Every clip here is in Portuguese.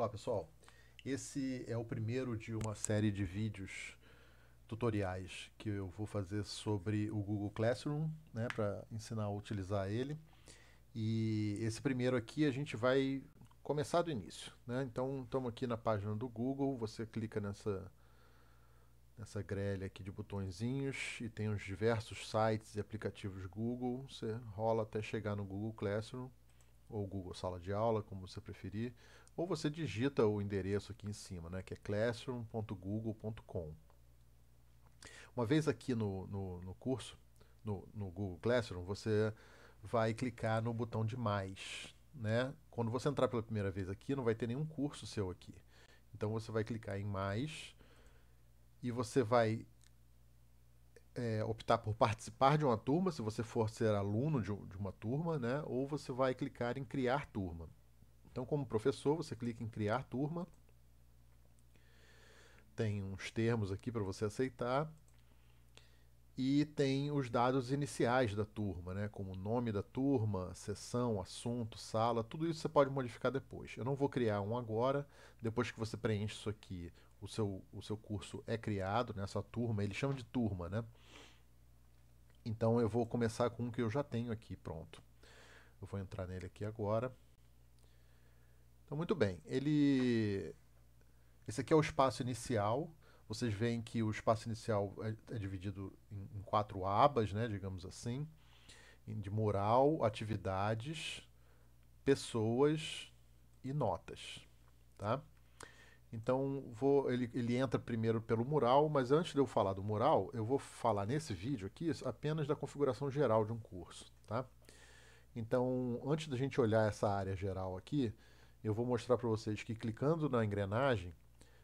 Olá pessoal, esse é o primeiro de uma série de vídeos tutoriais que eu vou fazer sobre o Google Classroom, né, para ensinar a utilizar ele. E esse primeiro aqui a gente vai começar do início, né? Então estamos aqui na página do Google, você clica nessa nessa grelha aqui de botõezinhos e tem os diversos sites e aplicativos Google, você rola até chegar no Google Classroom ou Google Sala de Aula, como você preferir ou você digita o endereço aqui em cima, né, que é classroom.google.com. Uma vez aqui no, no, no curso, no, no, Google Classroom, você vai clicar no botão de mais. Né? Quando você entrar pela primeira vez aqui, não vai ter nenhum curso seu aqui. Então você vai clicar em mais e você vai é, optar por participar de uma turma, se você for ser aluno de, de uma turma, né? ou você vai clicar em criar turma. Então, como professor, você clica em criar turma. Tem uns termos aqui para você aceitar. E tem os dados iniciais da turma, né? como o nome da turma, sessão, assunto, sala, tudo isso você pode modificar depois. Eu não vou criar um agora, depois que você preenche isso aqui, o seu, o seu curso é criado, né? sua turma, ele chama de turma. Né? Então eu vou começar com o que eu já tenho aqui, pronto. Eu vou entrar nele aqui agora. Então, muito bem. Ele. Esse aqui é o espaço inicial. Vocês veem que o espaço inicial é, é dividido em, em, quatro abas, né, digamos assim, de moral, atividades, pessoas e notas, tá? Então, vou, ele, ele entra primeiro pelo mural, mas antes de eu falar do mural, eu vou falar nesse vídeo aqui apenas da configuração geral de um curso, tá? Então, antes da gente olhar essa área geral aqui, eu vou mostrar para vocês que clicando na engrenagem,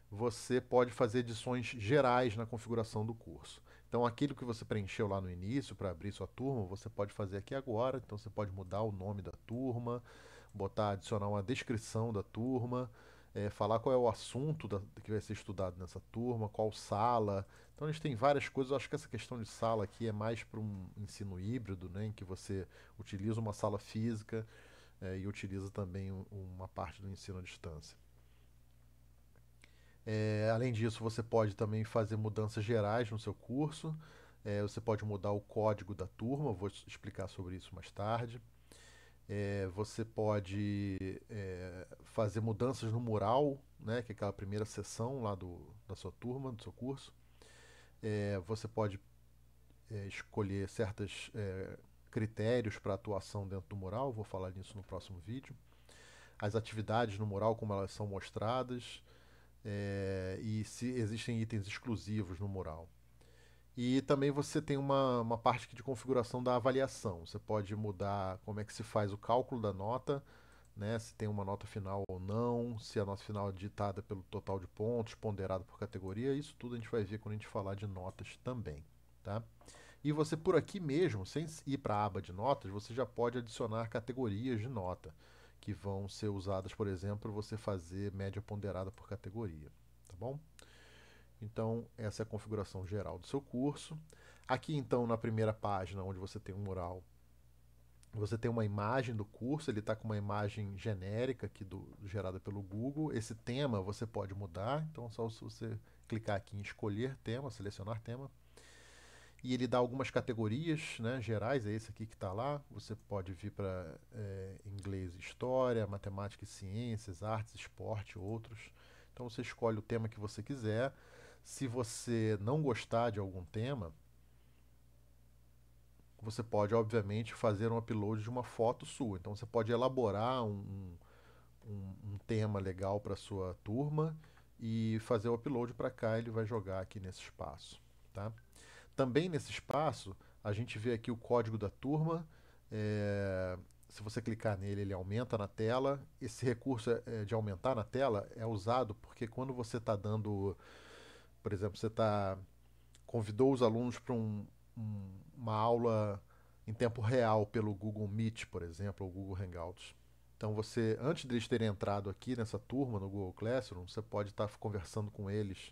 você pode fazer edições gerais na configuração do curso. Então, aquilo que você preencheu lá no início para abrir sua turma, você pode fazer aqui agora. Então, você pode mudar o nome da turma, botar, adicionar uma descrição da turma, é, falar qual é o assunto da, que vai ser estudado nessa turma, qual sala. Então, a gente tem várias coisas. Eu acho que essa questão de sala aqui é mais para um ensino híbrido, né, em que você utiliza uma sala física é, e utiliza também uma parte do ensino à distância. É, além disso, você pode também fazer mudanças gerais no seu curso. É, você pode mudar o código da turma, vou explicar sobre isso mais tarde. É, você pode é, fazer mudanças no mural, né, que é aquela primeira sessão lá do, da sua turma, do seu curso. É, você pode é, escolher certas critérios para atuação dentro do mural, vou falar nisso no próximo vídeo. As atividades no mural, como elas são mostradas, é, e se existem itens exclusivos no mural. E também você tem uma, uma parte de configuração da avaliação. Você pode mudar como é que se faz o cálculo da nota, né, se tem uma nota final ou não, se a nota final é ditada pelo total de pontos, ponderado por categoria, isso tudo a gente vai ver quando a gente falar de notas também, tá? E você por aqui mesmo, sem ir para a aba de notas, você já pode adicionar categorias de nota, que vão ser usadas, por exemplo, você fazer média ponderada por categoria, tá bom? Então, essa é a configuração geral do seu curso. Aqui, então, na primeira página, onde você tem um mural, você tem uma imagem do curso, ele está com uma imagem genérica aqui do, gerada pelo Google. Esse tema você pode mudar, então só se você clicar aqui em escolher tema, selecionar tema, e ele dá algumas categorias né, gerais, é esse aqui que está lá. Você pode vir para é, eh, inglês história, matemática e ciências, artes, esporte, outros. Então você escolhe o tema que você quiser. Se você não gostar de algum tema, você pode, obviamente, fazer um upload de uma foto sua. Então você pode elaborar um, um, um tema legal para sua turma e fazer o upload para cá, ele vai jogar aqui nesse espaço. Tá? Também nesse espaço, a gente vê aqui o código da turma. É, se você clicar nele, ele aumenta na tela. Esse recurso é, de aumentar na tela é usado porque quando você está dando, por exemplo, você está convidou os alunos para um, um, uma aula em tempo real pelo Google Meet, por exemplo, ou Google Hangouts. Então você, antes deles terem entrado aqui nessa turma no Google Classroom, você pode estar tá conversando com eles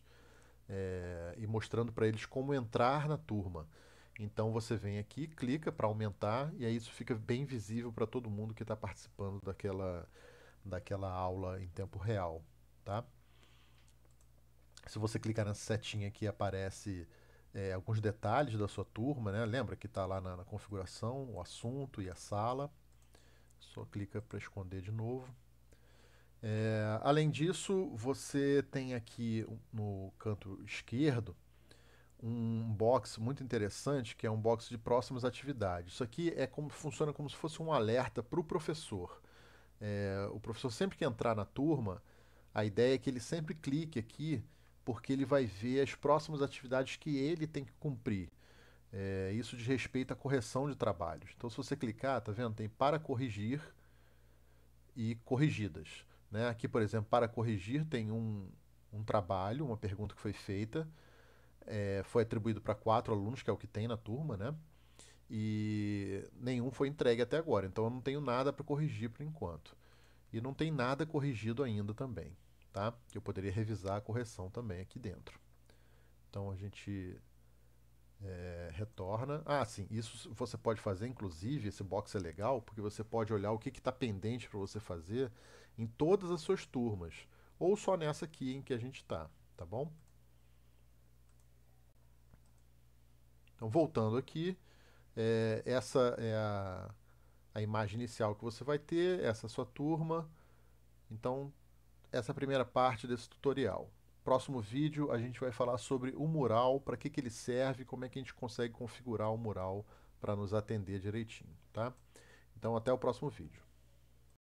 é, e mostrando para eles como entrar na turma. Então você vem aqui, clica para aumentar e aí isso fica bem visível para todo mundo que está participando daquela, daquela aula em tempo real, tá? Se você clicar nessa setinha aqui aparece é, alguns detalhes da sua turma, né? Lembra que está lá na, na configuração o assunto e a sala. Só clica para esconder de novo. É, além disso, você tem aqui no canto esquerdo um box muito interessante, que é um box de próximas atividades. Isso aqui é como funciona como se fosse um alerta para o professor. É, o professor sempre que entrar na turma, a ideia é que ele sempre clique aqui, porque ele vai ver as próximas atividades que ele tem que cumprir. É, isso diz respeito à correção de trabalhos. Então, se você clicar, tá vendo? Tem para corrigir e corrigidas. Né? Aqui, por exemplo, para corrigir, tem um, um trabalho, uma pergunta que foi feita, é, foi atribuído para quatro alunos, que é o que tem na turma, né? e nenhum foi entregue até agora, então eu não tenho nada para corrigir por enquanto. E não tem nada corrigido ainda também, tá? Eu poderia revisar a correção também aqui dentro. Então a gente é, retorna. Ah, sim, isso você pode fazer, inclusive, esse box é legal, porque você pode olhar o que está pendente para você fazer em todas as suas turmas, ou só nessa aqui em que a gente está, tá bom? Então, voltando aqui, é, essa é a, a imagem inicial que você vai ter, essa é a sua turma. Então, essa é a primeira parte desse tutorial. Próximo vídeo a gente vai falar sobre o mural, para que, que ele serve, como é que a gente consegue configurar o mural para nos atender direitinho, tá? Então, até o próximo vídeo.